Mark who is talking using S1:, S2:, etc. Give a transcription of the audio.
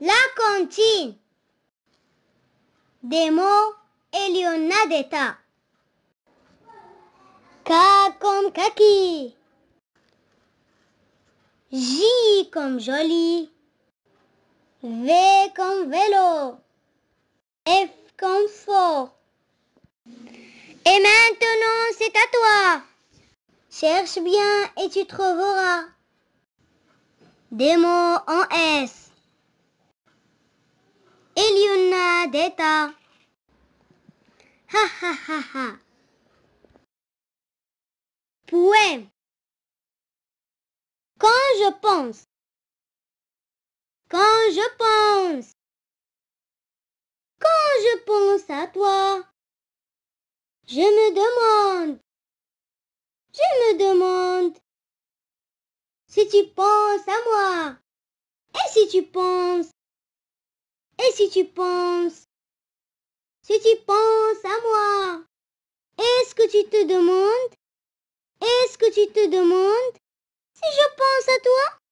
S1: La cantine. Des mots, et
S2: y K comme kaki. J comme joli. V comme vélo. F comme fort. Et maintenant, c'est à toi. Cherche bien et tu trouveras des mots en S. d'État.
S1: Ha ha ha ha. Quand je pense. Quand je pense. Quand je pense à toi. Je me demande. Je me demande. Si tu penses à moi. Et si tu penses et si tu penses Si tu penses à moi Est-ce que tu te demandes Est-ce que tu te demandes si je pense à toi